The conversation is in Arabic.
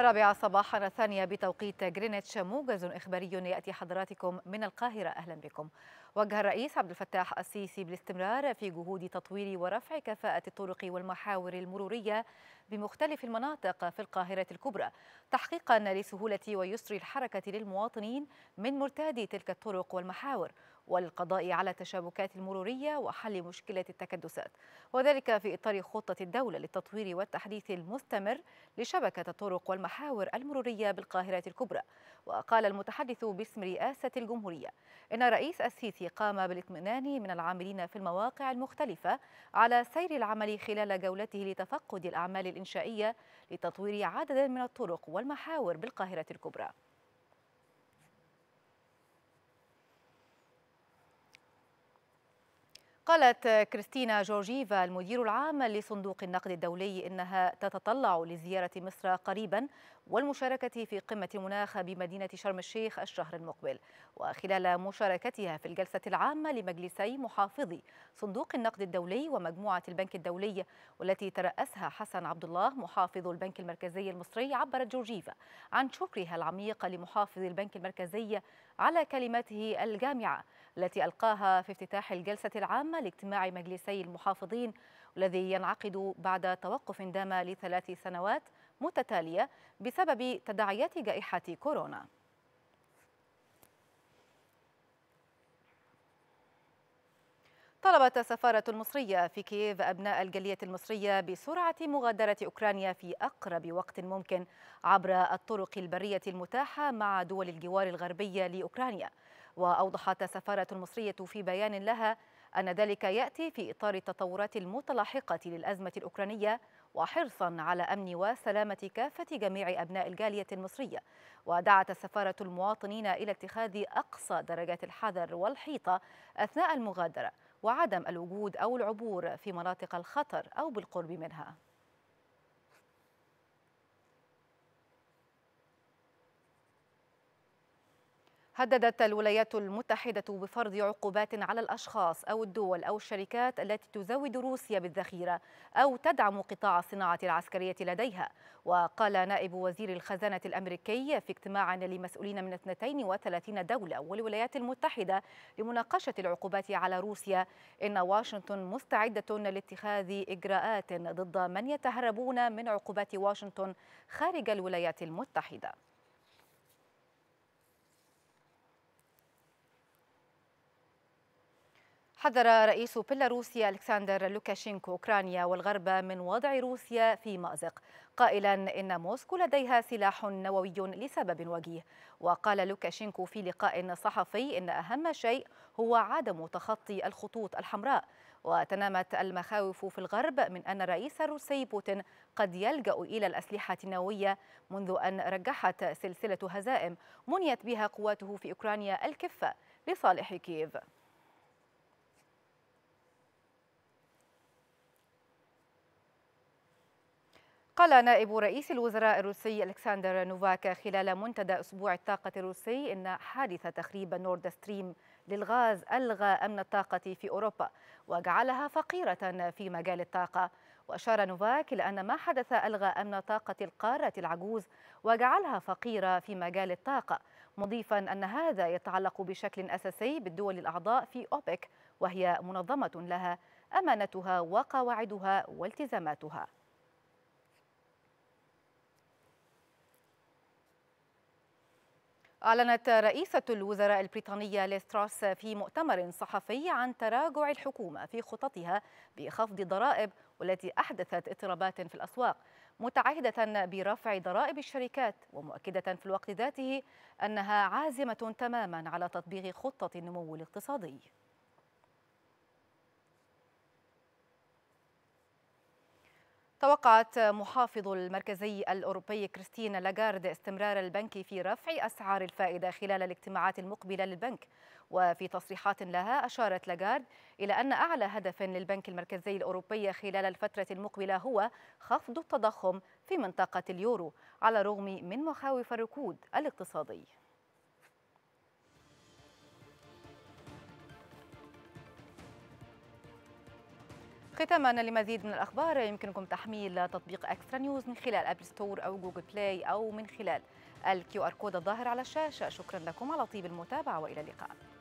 الرابعة صباحا الثانية بتوقيت جرينتش موجز إخباري يأتي حضراتكم من القاهرة أهلا بكم وجه الرئيس عبد الفتاح السيسي بالاستمرار في جهود تطوير ورفع كفاءة الطرق والمحاور المرورية بمختلف المناطق في القاهرة الكبرى تحقيقا لسهولة ويسر الحركة للمواطنين من مرتادي تلك الطرق والمحاور والقضاء على التشابكات المرورية وحل مشكلة التكدسات وذلك في إطار خطة الدولة للتطوير والتحديث المستمر لشبكة الطرق والمحاور المرورية بالقاهرة الكبرى وقال المتحدث باسم رئاسة الجمهورية إن رئيس السيسي قام بالاطمئنان من العاملين في المواقع المختلفة على سير العمل خلال جولته لتفقد الأعمال الإنشائية لتطوير عدد من الطرق والمحاور بالقاهرة الكبرى قالت كريستينا جورجيفا المدير العام لصندوق النقد الدولي إنها تتطلع لزيارة مصر قريبا والمشاركة في قمة المناخ بمدينة شرم الشيخ الشهر المقبل وخلال مشاركتها في الجلسة العامة لمجلسي محافظي صندوق النقد الدولي ومجموعة البنك الدولي والتي ترأسها حسن عبد الله محافظ البنك المركزي المصري عبرت جورجيفا عن شكرها العميق لمحافظ البنك المركزي على كلمته الجامعة التي ألقاها في افتتاح الجلسة العامة لاجتماع مجلسي المحافظين الذي ينعقد بعد توقف دام لثلاث سنوات متتالية بسبب تداعيات جائحة كورونا طلبت السفارة المصرية في كييف أبناء الجالية المصرية بسرعة مغادرة أوكرانيا في أقرب وقت ممكن عبر الطرق البرية المتاحة مع دول الجوار الغربية لأوكرانيا وأوضحت السفارة المصرية في بيان لها أن ذلك يأتي في إطار التطورات المتلاحقة للأزمة الأوكرانية وحرصا على أمن وسلامة كافة جميع أبناء الجالية المصرية ودعت السفارة المواطنين إلى اتخاذ أقصى درجات الحذر والحيطة أثناء المغادرة وعدم الوجود أو العبور في مناطق الخطر أو بالقرب منها هددت الولايات المتحدة بفرض عقوبات على الأشخاص أو الدول أو الشركات التي تزود روسيا بالذخيرة أو تدعم قطاع الصناعة العسكرية لديها وقال نائب وزير الخزانة الأمريكي في اجتماع لمسؤولين من 32 دولة والولايات المتحدة لمناقشة العقوبات على روسيا إن واشنطن مستعدة لاتخاذ إجراءات ضد من يتهربون من عقوبات واشنطن خارج الولايات المتحدة حذر رئيس بيلاروسيا ألكسندر لوكاشينكو أوكرانيا والغرب من وضع روسيا في مأزق قائلا إن موسكو لديها سلاح نووي لسبب وجيه وقال لوكاشينكو في لقاء صحفي إن أهم شيء هو عدم تخطي الخطوط الحمراء وتنامت المخاوف في الغرب من أن الرئيس الروسي بوتين قد يلجأ إلى الأسلحة النووية منذ أن رجحت سلسلة هزائم منيت بها قواته في أوكرانيا الكفة لصالح كييف قال نائب رئيس الوزراء الروسي ألكسندر نوفاك خلال منتدى أسبوع الطاقة الروسي إن حادث تخريب نورد ستريم للغاز ألغى أمن الطاقة في أوروبا وجعلها فقيرة في مجال الطاقة وأشار نوفاك إلى أن ما حدث ألغى أمن طاقة القارة العجوز وجعلها فقيرة في مجال الطاقة مضيفا أن هذا يتعلق بشكل أساسي بالدول الأعضاء في أوبك وهي منظمة لها أمانتها وقواعدها والتزاماتها أعلنت رئيسة الوزراء البريطانية ليستراس في مؤتمر صحفي عن تراجع الحكومة في خططها بخفض الضرائب والتي أحدثت اضطرابات في الأسواق متعهدة برفع ضرائب الشركات ومؤكدة في الوقت ذاته أنها عازمة تماما على تطبيق خطة النمو الاقتصادي توقعت محافظ المركزي الأوروبي كريستين لاغارد استمرار البنك في رفع أسعار الفائدة خلال الاجتماعات المقبلة للبنك وفي تصريحات لها أشارت لاغارد إلى أن أعلى هدف للبنك المركزي الأوروبي خلال الفترة المقبلة هو خفض التضخم في منطقة اليورو على الرغم من مخاوف الركود الاقتصادي ختاما لمزيد من الأخبار يمكنكم تحميل تطبيق أكسترا نيوز من خلال أبل ستور أو جوجل بلاي أو من خلال الكيو آر كود الظاهر على الشاشة شكرا لكم على طيب المتابعة وإلى اللقاء